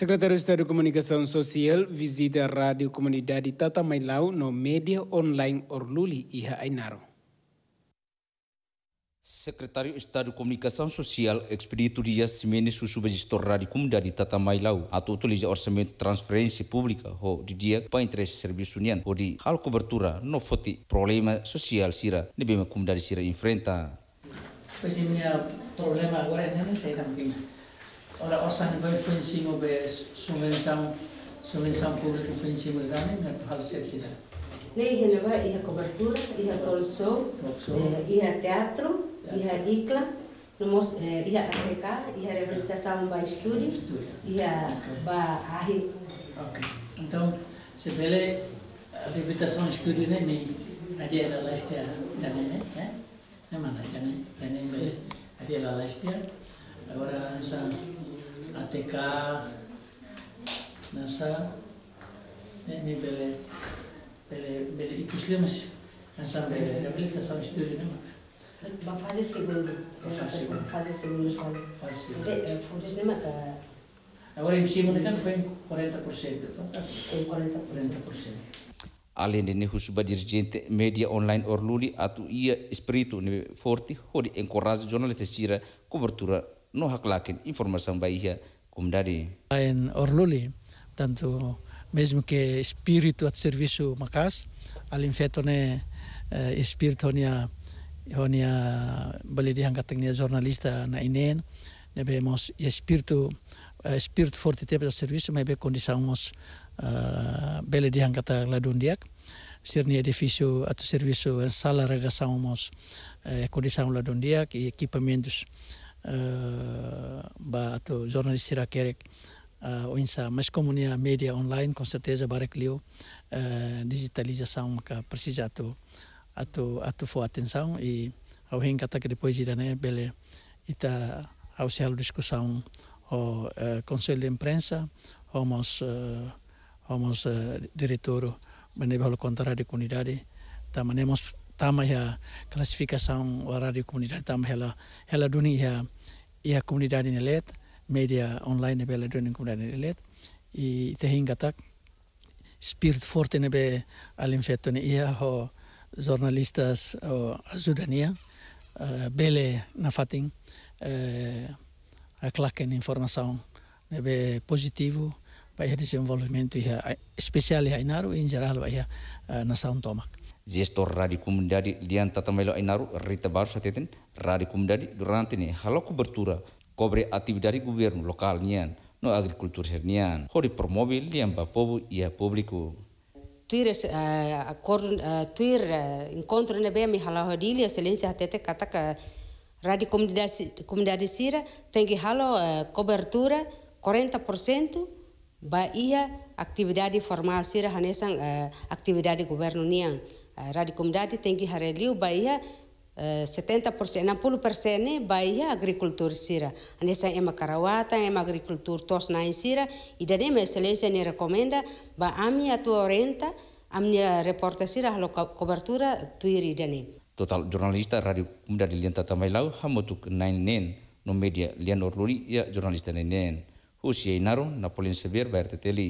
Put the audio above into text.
Secretarius da Comunicação Social visita a Rádio Comunidade Tata Mailau no Media Online Orluli Iha Ainaro. Secretário de Estado de Comunicação Social, Expedito Dias Simenes, o subgestor da Comunidade Tata Mailau, a utiliza orçamento de transferência pública dia pa interesse serviço união ho di hal cobertura no foti problema social sira, nebema comunidade sira enfrenta. Pois o problema agora é não sei também. Ora, osa nivel influencimo be subvenção subvenção pública influencimo dani me fazer sida. Lei renova a cobertura, ia talkshow, eh, a teatro, a icla, a eh, ia ATK, ia reabilitação ba estúdio, ia ba ahi. Ok. Então, se bele reabilitação estúdio nem nem ali era lá este também, né? É, mas também, também ali era lá este. Agora nessa ATK, nessa eh, ne böyle böyle böyle itişlemiş insan böyle rehabilitasyon istiyor değil mi? Ba fase segunda. Fase segunda. segundo. segunda fazer segundo segunda. Foi isso mesmo Agora em cima daquele foi em 40%. Então, tá assim. Em 40%. 40%. Além de nehus ba dirigente media online orluli atu ia espiritu ne forti encoraja encourage jornalistas tira cobertura no haklakin informação bahia comunidade. Em Orluli, tanto mesmo que espírito at serviço macas, além feito né eh, espírito né honia bali di hangkat ni jornalista na inen nebe né, mos espírito eh, espírito forte tepe serviço mas be eh, condição mos bele di hangkat la dundiak sirni edifício atu serviço sala redação mos condição do dia que equipamentos uh, ba ato jurnalistira kerek uh, eh, oinsa mas komunia é media online com certeza barek liu uh, digitalização maka precisa ato ato ato fo atenção e ao hen kata que depois irá né bele ita tá ao ser discussão o uh, conselho de imprensa homos uh, homos uh, diretor manebalo contrário de comunidade tamanemos tá, tama a classificação horário comunidade tama ela ela duni ia comunidade ne let media online bela duni comunidade ne let e te hinga tak spirit forte ne be alim feto ia ho jornalistas o ajudania uh, bele na fatin uh, eh, a claque informação ne be positivo vaya desenvolvimento ia ya, especial ia ya, inaru in geral vaya eh, nação tomak. Zesto radikum kumdadi lian tatamelo inaru rita baru sateten radikum kumdadi durante ne ya. halo cobertura cobre atividade governo local nian no agricultura hernian hori promobil lian ba ia publiku. tuir eh, acordo eh, tuir encontro ne bem halo hodilia excelência hatete kataka radi comunidade comunidade sira tem que halo cobertura 40% ba iya aktividade formal sira hanesan uh, eh, aktividade governo niang uh, eh, radicumdade tenki hareliu ba iya uh, 70% 60% ne ba iya agrikultur sira hanesan ema karawata ema agricultura tos na sira idade ma excelência ne recomenda ba ami atu orienta amni reporta sira halo cobertura tuiri dane total jornalista radio kumda dilianta tamailau hamotuk 99 no media lianor luri ya jornalista nenen husi naru na polin sebir bayar teteli